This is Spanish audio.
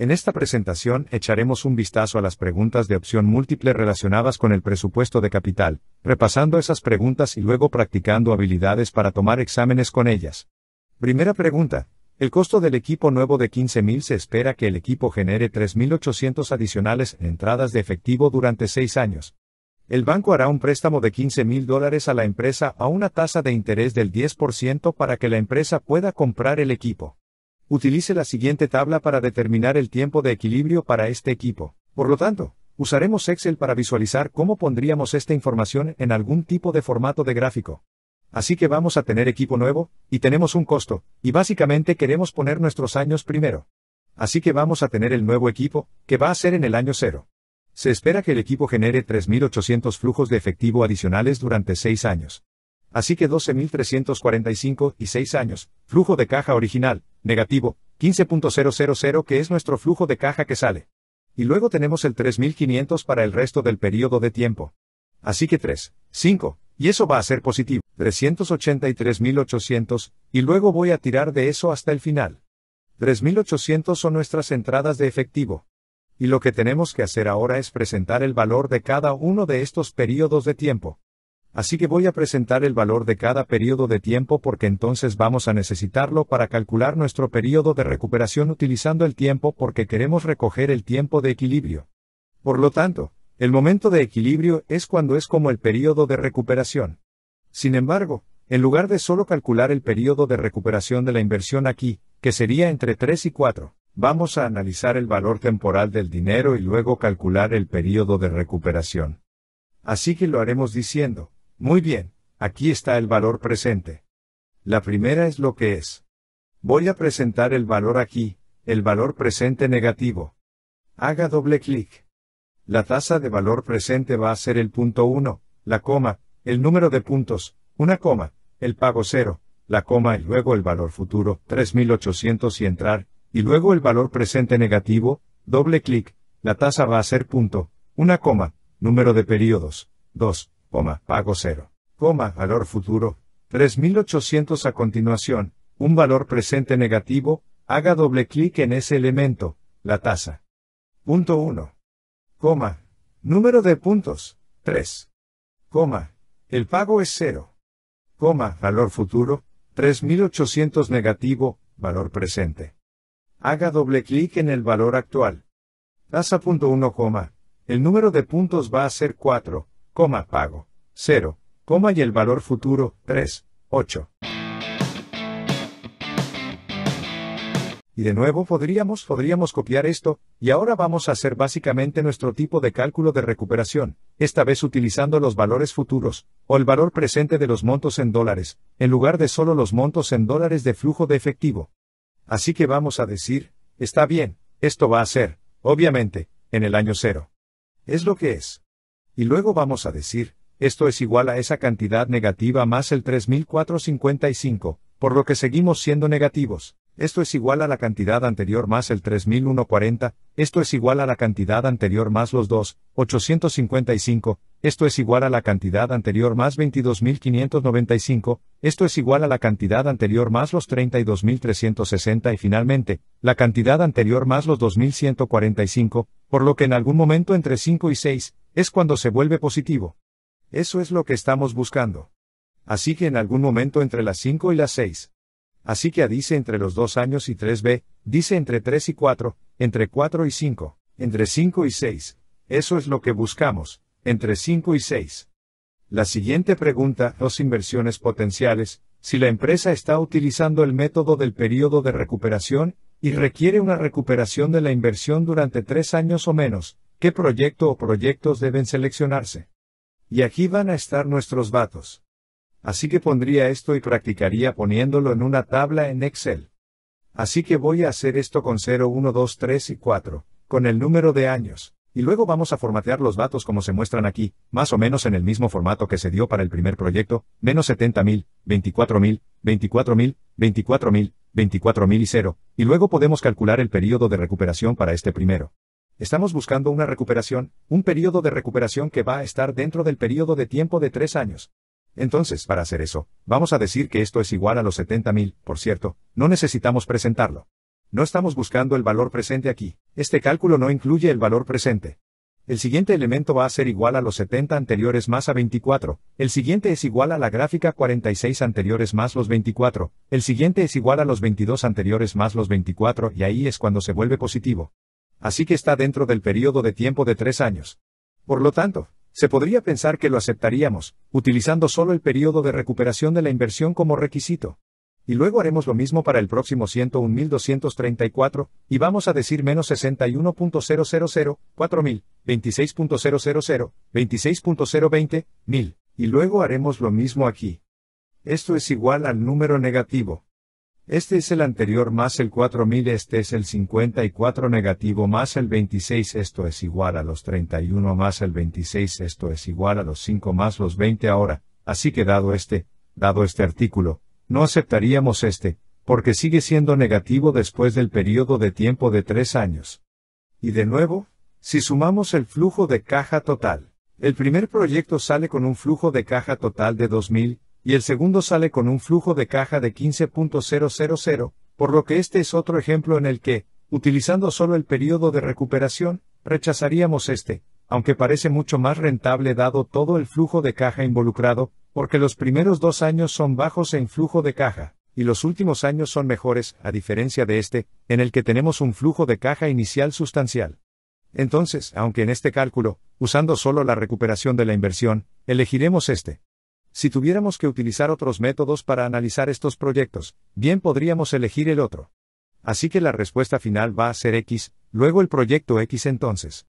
En esta presentación echaremos un vistazo a las preguntas de opción múltiple relacionadas con el presupuesto de capital, repasando esas preguntas y luego practicando habilidades para tomar exámenes con ellas. Primera pregunta. El costo del equipo nuevo de 15.000 se espera que el equipo genere 3.800 adicionales entradas de efectivo durante 6 años. El banco hará un préstamo de 15.000 dólares a la empresa a una tasa de interés del 10% para que la empresa pueda comprar el equipo. Utilice la siguiente tabla para determinar el tiempo de equilibrio para este equipo. Por lo tanto, usaremos Excel para visualizar cómo pondríamos esta información en algún tipo de formato de gráfico. Así que vamos a tener equipo nuevo, y tenemos un costo, y básicamente queremos poner nuestros años primero. Así que vamos a tener el nuevo equipo, que va a ser en el año cero. Se espera que el equipo genere 3.800 flujos de efectivo adicionales durante 6 años. Así que 12.345 y 6 años, flujo de caja original, negativo, 15.000 que es nuestro flujo de caja que sale. Y luego tenemos el 3.500 para el resto del periodo de tiempo. Así que 3, 5, y eso va a ser positivo, 383.800, y luego voy a tirar de eso hasta el final. 3.800 son nuestras entradas de efectivo. Y lo que tenemos que hacer ahora es presentar el valor de cada uno de estos periodos de tiempo. Así que voy a presentar el valor de cada periodo de tiempo porque entonces vamos a necesitarlo para calcular nuestro periodo de recuperación utilizando el tiempo porque queremos recoger el tiempo de equilibrio. Por lo tanto, el momento de equilibrio es cuando es como el periodo de recuperación. Sin embargo, en lugar de solo calcular el periodo de recuperación de la inversión aquí, que sería entre 3 y 4, vamos a analizar el valor temporal del dinero y luego calcular el periodo de recuperación. Así que lo haremos diciendo, muy bien, aquí está el valor presente. La primera es lo que es. Voy a presentar el valor aquí, el valor presente negativo. Haga doble clic. La tasa de valor presente va a ser el punto 1, la coma, el número de puntos, una coma, el pago 0, la coma y luego el valor futuro, 3800 y entrar, y luego el valor presente negativo, doble clic, la tasa va a ser punto, una coma, número de periodos, 2, coma, pago cero, coma, valor futuro, 3800 a continuación, un valor presente negativo, haga doble clic en ese elemento, la tasa. Punto 1. Coma. Número de puntos, 3. Coma. El pago es cero Coma, valor futuro, 3800 negativo, valor presente. Haga doble clic en el valor actual. Tasa punto 1, coma. El número de puntos va a ser 4, coma pago, 0, coma y el valor futuro, 3, 8. Y de nuevo podríamos, podríamos copiar esto, y ahora vamos a hacer básicamente nuestro tipo de cálculo de recuperación, esta vez utilizando los valores futuros, o el valor presente de los montos en dólares, en lugar de solo los montos en dólares de flujo de efectivo. Así que vamos a decir, está bien, esto va a ser, obviamente, en el año cero. Es lo que es y luego vamos a decir, esto es igual a esa cantidad negativa más el 3455, por lo que seguimos siendo negativos. Esto es igual a la cantidad anterior más el 3140, esto es igual a la cantidad anterior más los 2,855, esto es igual a la cantidad anterior más 22595, esto es igual a la cantidad anterior más los 32360 y finalmente, la cantidad anterior más los 2145, por lo que en algún momento entre 5 y 6, es cuando se vuelve positivo. Eso es lo que estamos buscando. Así que en algún momento entre las 5 y las 6. Así que a dice entre los 2 años y 3b, dice entre 3 y 4, entre 4 y 5, entre 5 y 6. Eso es lo que buscamos, entre 5 y 6. La siguiente pregunta, dos inversiones potenciales, si la empresa está utilizando el método del periodo de recuperación, y requiere una recuperación de la inversión durante 3 años o menos, qué proyecto o proyectos deben seleccionarse. Y aquí van a estar nuestros datos. Así que pondría esto y practicaría poniéndolo en una tabla en Excel. Así que voy a hacer esto con 0, 1, 2, 3 y 4, con el número de años, y luego vamos a formatear los datos como se muestran aquí, más o menos en el mismo formato que se dio para el primer proyecto, menos 70.000, 24.000, 24.000, 24.000, 24.000 y 0, y luego podemos calcular el periodo de recuperación para este primero. Estamos buscando una recuperación, un periodo de recuperación que va a estar dentro del periodo de tiempo de tres años. Entonces, para hacer eso, vamos a decir que esto es igual a los 70.000, por cierto, no necesitamos presentarlo. No estamos buscando el valor presente aquí, este cálculo no incluye el valor presente. El siguiente elemento va a ser igual a los 70 anteriores más a 24, el siguiente es igual a la gráfica 46 anteriores más los 24, el siguiente es igual a los 22 anteriores más los 24 y ahí es cuando se vuelve positivo así que está dentro del periodo de tiempo de tres años. Por lo tanto, se podría pensar que lo aceptaríamos, utilizando solo el periodo de recuperación de la inversión como requisito. Y luego haremos lo mismo para el próximo 101.234, y vamos a decir menos 61.000, 4.000, 26.000, 26.020, 1.000. Y luego haremos lo mismo aquí. Esto es igual al número negativo. Este es el anterior más el 4000, este es el 54 negativo más el 26, esto es igual a los 31 más el 26, esto es igual a los 5 más los 20 ahora, así que dado este, dado este artículo, no aceptaríamos este, porque sigue siendo negativo después del periodo de tiempo de 3 años. Y de nuevo, si sumamos el flujo de caja total, el primer proyecto sale con un flujo de caja total de 2000, y el segundo sale con un flujo de caja de 15.000, por lo que este es otro ejemplo en el que, utilizando solo el periodo de recuperación, rechazaríamos este, aunque parece mucho más rentable dado todo el flujo de caja involucrado, porque los primeros dos años son bajos en flujo de caja, y los últimos años son mejores, a diferencia de este, en el que tenemos un flujo de caja inicial sustancial. Entonces, aunque en este cálculo, usando solo la recuperación de la inversión, elegiremos este. Si tuviéramos que utilizar otros métodos para analizar estos proyectos, bien podríamos elegir el otro. Así que la respuesta final va a ser X, luego el proyecto X entonces.